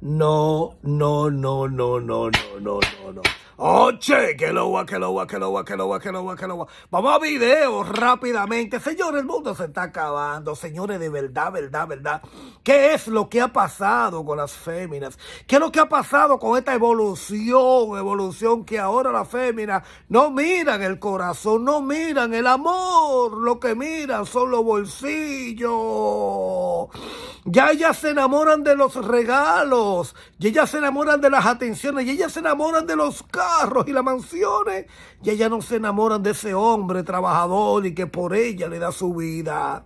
No, no, no, no, no, no, no, no, no. Oh, Oche, que lo va, que lo va, que lo va, que lo va, que lo va, que lo va. Vamos a video rápidamente. Señores, el mundo se está acabando. Señores, de verdad, verdad, verdad. ¿Qué es lo que ha pasado con las féminas? ¿Qué es lo que ha pasado con esta evolución? Evolución que ahora las féminas no miran el corazón, no miran el amor. Lo que miran son los bolsillos. Ya ellas se enamoran de los regalos, y ellas se enamoran de las atenciones, y ellas se enamoran de los carros y las mansiones, y ellas no se enamoran de ese hombre trabajador y que por ella le da su vida.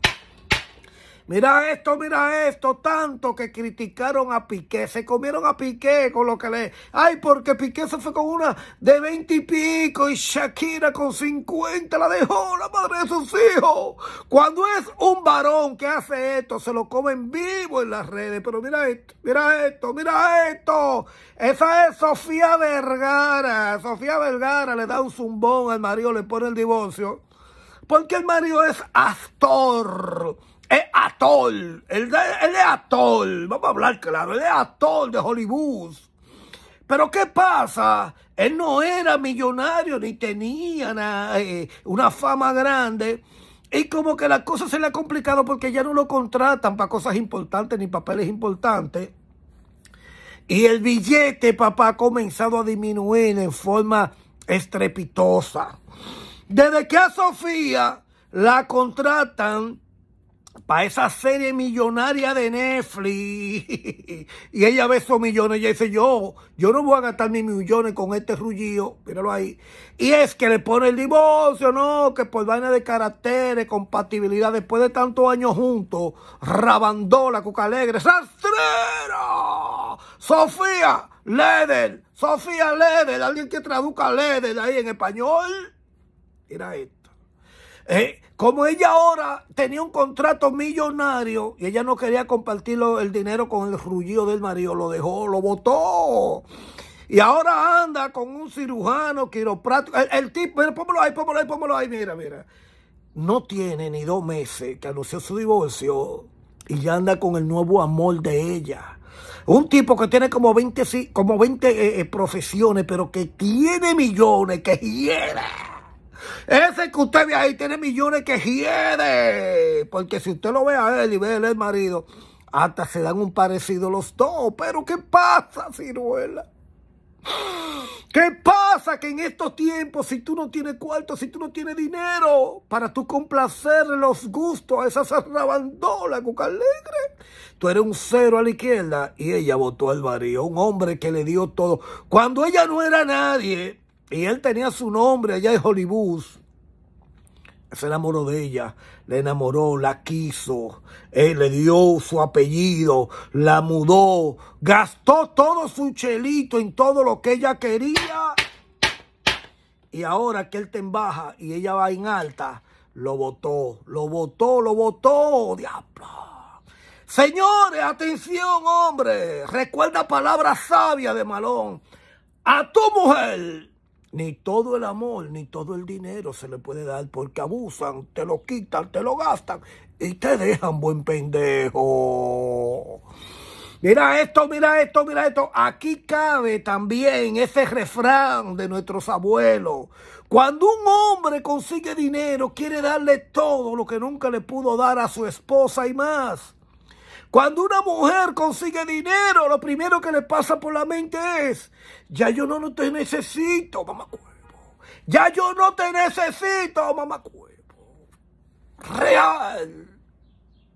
Mira esto, mira esto, tanto que criticaron a Piqué, se comieron a Piqué con lo que le... Ay, porque Piqué se fue con una de 20 y pico y Shakira con 50 la dejó la madre de sus hijos. Cuando es un varón que hace esto, se lo comen vivo en las redes. Pero mira esto, mira esto, mira esto. Esa es Sofía Vergara. Sofía Vergara le da un zumbón al marido, le pone el divorcio. Porque el marido es actor es actor, él, es actor, vamos a hablar claro, él es actor de Hollywood. Pero ¿qué pasa? Él no era millonario ni tenía eh, una, fama grande. Y como que la cosa se le ha complicado porque ya no lo contratan para cosas importantes ni papeles importantes. Y el billete, papá, ha comenzado a disminuir en forma estrepitosa. Desde que a Sofía la contratan para esa serie millonaria de Netflix. y ella ve esos millones y dice, yo, yo no voy a gastar mis millones con este rullillo, míralo ahí. Y es que le pone el divorcio, no, que por vaina de caracteres, compatibilidad, después de tantos años juntos, Rabandola, Cuca Alegre, Sastrera, Sofía Leder, Sofía Leder, alguien que traduzca Leder ahí en español. Mira esto. Eh, como ella ahora tenía un contrato millonario y ella no quería compartir el dinero con el rullido del marido, lo dejó, lo votó. Y ahora anda con un cirujano, quiropráctico. El, tipo, mira, ahí, pómelo ahí, pómelo ahí, mira, mira. No tiene ni dos meses que anunció su divorcio y ya anda con el nuevo amor de ella. Un tipo que tiene como 20, como 20 eh, eh, profesiones, pero que tiene millones, que hiera ese que usted ve ahí tiene millones que hiede. Porque si usted lo ve a él y ve a él el marido, hasta se dan un parecido los dos. Pero ¿qué pasa, ciruela? ¿Qué pasa que en estos tiempos, si tú no tienes cuarto, si tú no tienes dinero para tú complacer los gustos a esa zarrabandola, cuca alegre, tú eres un cero a la izquierda y ella votó al varío, un hombre que le dio todo. Cuando ella no era nadie, y él tenía su nombre allá en Hollywood. Se enamoró de ella, le enamoró, la quiso, él le dio su apellido, la mudó, gastó todo su chelito en todo lo que ella quería. Y ahora que él te embaja baja y ella va en alta, lo votó, lo votó, lo votó, diablo. Señores, atención, hombre. Recuerda palabras sabias de Malón. A tu mujer ni todo el amor, ni todo el dinero se le puede dar porque abusan, te lo quitan, te lo gastan y te dejan buen pendejo. Mira esto, mira esto, mira esto. Aquí cabe también ese refrán de nuestros abuelos. Cuando un hombre consigue dinero, quiere darle todo lo que nunca le pudo dar a su esposa y más. Cuando una mujer consigue dinero, lo primero que le pasa por la mente es, ya yo no te necesito, mamá Ya yo no te necesito, mamá Real.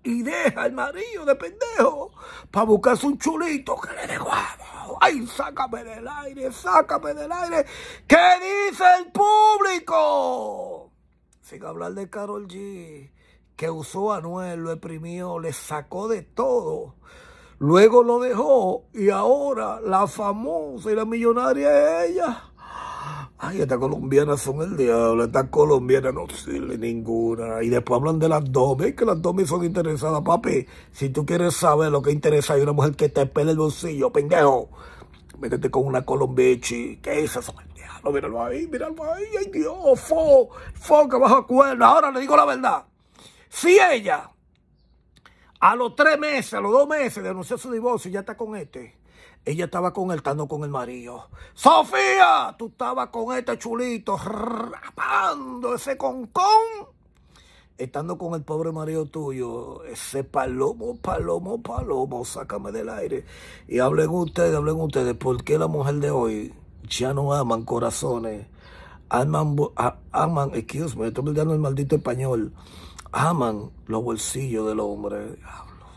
Y deja al marido de pendejo para buscarse un chulito que le dé guapo. Ay, sácame del aire, sácame del aire. ¿Qué dice el público? Sin hablar de Carol G que usó a Noel, lo exprimió, le sacó de todo. Luego lo dejó y ahora la famosa y la millonaria es ella. Ay, estas colombianas son el diablo, estas colombianas no sirven ninguna. Y después hablan de las dos, ven que las dos me son interesadas, papi. Si tú quieres saber lo que interesa hay una mujer que te pele el bolsillo, pendejo. Métete con una colombechi, que esas son el diablo, míralo ahí, míralo ahí, ay Dios, fo, fo, que bajo cuerda. Ahora le digo la verdad. Si ella a los tres meses, a los dos meses denunció su divorcio y ya está con este, ella estaba con él, estando con el marido. Sofía, tú estabas con este chulito, rapando ese concón. Estando con el pobre marido tuyo, ese palomo, palomo, palomo, sácame del aire. Y hablen ustedes, hablen ustedes, ¿por qué la mujer de hoy ya no aman corazones? Aman, aman excuse me, estoy olvidando el maldito español aman los bolsillos del hombre. Diablo,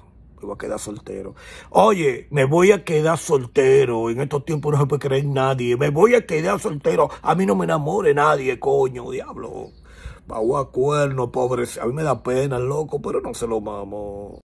me voy a quedar soltero. Oye, me voy a quedar soltero. En estos tiempos no se puede creer nadie. Me voy a quedar soltero. A mí no me enamore nadie, coño, diablo. Pau a cuerno, pobre. A mí me da pena, loco, pero no se lo mamo.